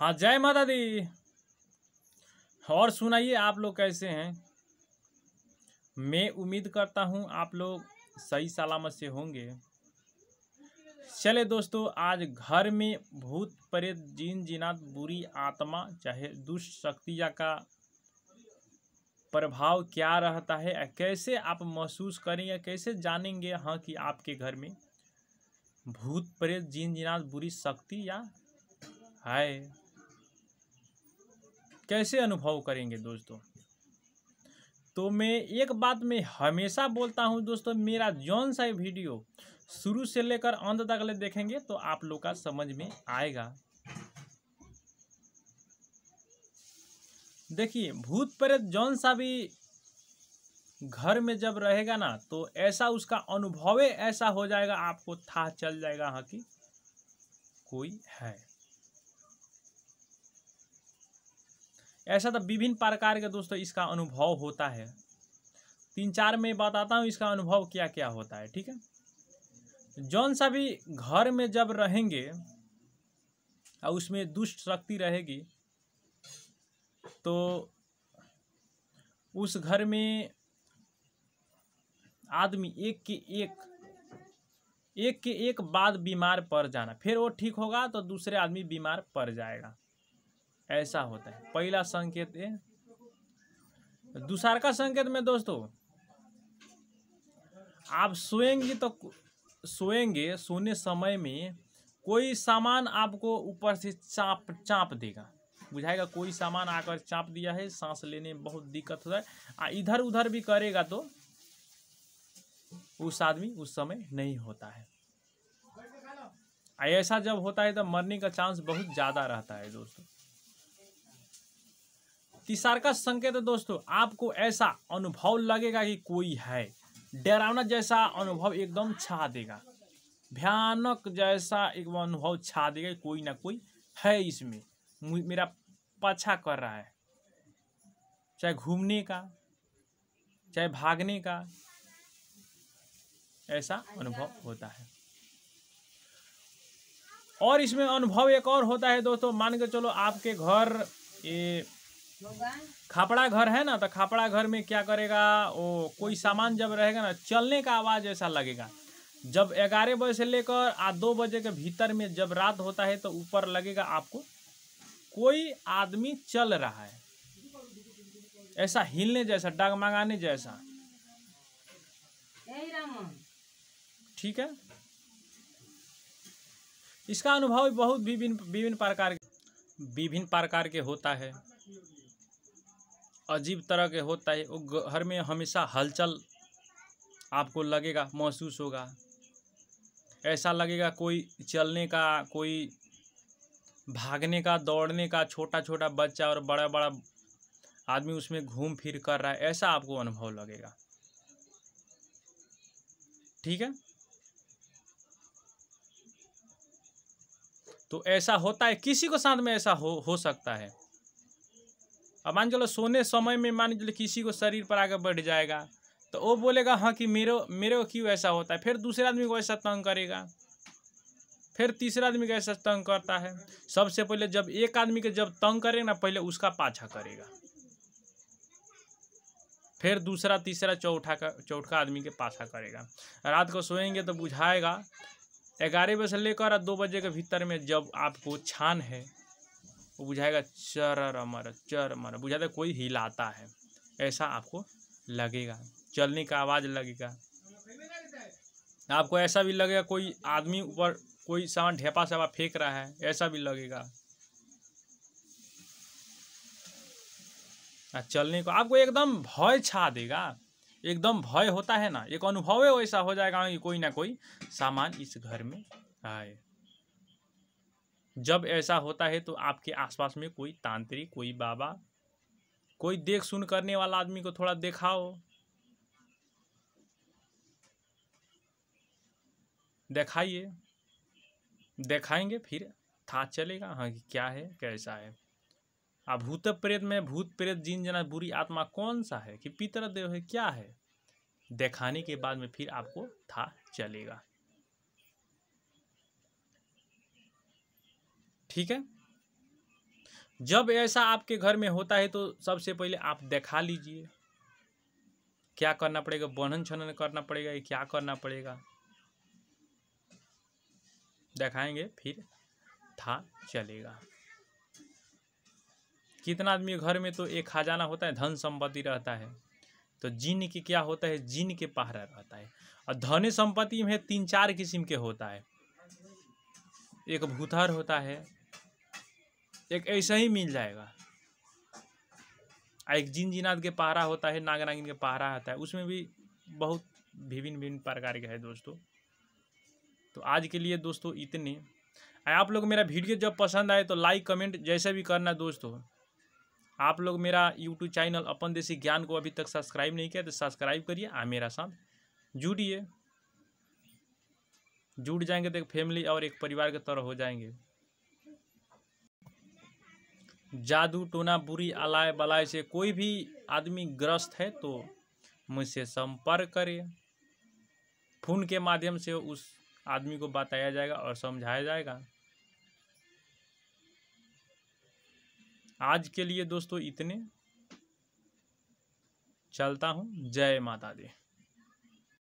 हाँ जय माता दी और सुनाइए आप लोग कैसे हैं मैं उम्मीद करता हूँ आप लोग सही सलामत से होंगे चले दोस्तों आज घर में भूत प्रेत जीन जिनात बुरी आत्मा चाहे दुष्ट शक्तियाँ का प्रभाव क्या रहता है कैसे आप महसूस करेंगे कैसे जानेंगे हाँ कि आपके घर में भूत प्रेत जीन जिनात बुरी शक्ति या है कैसे अनुभव करेंगे दोस्तों तो मैं एक बात मैं हमेशा बोलता हूं दोस्तों मेरा जौन सा वीडियो शुरू से लेकर अंत तक ले देखेंगे तो आप लोग का समझ में आएगा देखिए भूत प्रेत जौन सा भी घर में जब रहेगा ना तो ऐसा उसका अनुभव ऐसा हो जाएगा आपको था चल जाएगा हाँ कि कोई है ऐसा तो विभिन्न प्रकार के दोस्तों इसका अनुभव होता है तीन चार में बताता हूँ इसका अनुभव क्या क्या होता है ठीक है जौन सा भी घर में जब रहेंगे और उसमें दुष्ट शक्ति रहेगी तो उस घर में आदमी एक के एक एक के एक बाद बीमार पड़ जाना फिर वो ठीक होगा तो दूसरे आदमी बीमार पड़ जाएगा ऐसा होता है पहला संकेत ये दूसर का संकेत में दोस्तों आप सोएंगे तो सोएंगे सोने समय में कोई सामान आपको ऊपर से चाप चाप देगा बुझाएगा कोई सामान आकर चाप दिया है सांस लेने में बहुत दिक्कत होता है इधर उधर भी करेगा तो उस आदमी उस समय नहीं होता है ऐसा जब होता है तो मरने का चांस बहुत ज़्यादा रहता है दोस्तों तिसारकस संकेत दोस्तों आपको ऐसा अनुभव लगेगा कि कोई है डरावना जैसा अनुभव एकदम छा देगा भयानक जैसा एक अनुभव छा देगा कोई ना कोई है इसमें मेरा पीछा कर रहा है चाहे घूमने का चाहे भागने का ऐसा अनुभव होता है और इसमें अनुभव एक और होता है दोस्तों मान के चलो आपके घर ये खापड़ा घर है ना तो खापड़ा घर में क्या करेगा वो कोई सामान जब रहेगा ना चलने का आवाज़ ऐसा लगेगा जब ग्यारह बजे से लेकर आ दो बजे के भीतर में जब रात होता है तो ऊपर लगेगा आपको कोई आदमी चल रहा है ऐसा हिलने जैसा डगमगाने जैसा ठीक है इसका अनुभव बहुत विभिन्न विभिन्न प्रकार विभिन्न प्रकार के होता है अजीब तरह के होता है वो घर में हमेशा हलचल आपको लगेगा महसूस होगा ऐसा लगेगा कोई चलने का कोई भागने का दौड़ने का छोटा छोटा बच्चा और बड़ा बड़ा आदमी उसमें घूम फिर कर रहा है ऐसा आपको अनुभव लगेगा ठीक है तो ऐसा होता है किसी को साथ में ऐसा हो हो सकता है अब मान चलो सोने समय में मान चलो किसी को शरीर पर आगे बढ़ जाएगा तो वो बोलेगा हाँ कि मेरे मेरे को क्यों ऐसा होता है फिर दूसरे आदमी को ऐसा तंग करेगा फिर तीसरा आदमी को ऐसा तंग करता है सबसे पहले जब एक आदमी के जब तंग करेगा ना पहले उसका पाछा करेगा फिर दूसरा तीसरा चौथा का चौथा आदमी के पाछा करेगा रात को सोएंगे तो बुझाएगा ग्यारह बजे से लेकर दो बजे के भीतर में जब आपको छान है वो बुझाएगा चर अमर चर अमर बुझाता कोई हिलाता है ऐसा आपको लगेगा चलने का आवाज़ लगेगा आपको ऐसा भी लगेगा कोई आदमी ऊपर कोई सामान ढेपा सेवा फेंक रहा है ऐसा भी लगेगा हाँ, चलने को आपको एकदम भय छा देगा एकदम भय होता है ना एक अनुभव वैसा हो जाएगा कि कोई ना कोई सामान इस घर में आए जब ऐसा होता है तो आपके आसपास में कोई तांत्रिक कोई बाबा कोई देख सुन करने वाला आदमी को थोड़ा देखाओ दिखाइए दिखाएंगे फिर था चलेगा हाँ कि क्या है कैसा है अब भूत प्रेत में भूत प्रेत जिन जना बुरी आत्मा कौन सा है कि पितर देव है क्या है दिखाने के बाद में फिर आपको था चलेगा ठीक है जब ऐसा आपके घर में होता है तो सबसे पहले आप देखा लीजिए क्या करना पड़ेगा बनन छनन करना पड़ेगा क्या करना पड़ेगा दिखाएंगे फिर था चलेगा कितना आदमी घर में तो एक खजाना होता है धन संपत्ति रहता है तो जिन की क्या होता है जिन के पहरा रहता है और धन संपत्ति में तीन चार किस्म के होता है एक भूथर होता है एक ऐसा ही मिल जाएगा एक जिन जिनाद के पहरा होता है नाग नागिन के पहरा आता है उसमें भी बहुत विभिन्न भिन्न प्रकार के है दोस्तों तो आज के लिए दोस्तों इतने आप लोग मेरा वीडियो जब पसंद आए तो लाइक कमेंट जैसे भी करना दोस्तों आप लोग मेरा यूट्यूब चैनल अपन देसी ज्ञान को अभी तक सब्सक्राइब नहीं किया तो सब्सक्राइब करिए आ मेरा साथ जुड़िए जुड़ जाएंगे तो एक फैमिली और एक परिवार के तरह हो जाएंगे जादू टोना बुरी अलाय बलाय से कोई भी आदमी ग्रस्त है तो मुझसे संपर्क करे फोन के माध्यम से उस आदमी को बताया जाएगा और समझाया जाएगा आज के लिए दोस्तों इतने चलता हूँ जय माता दी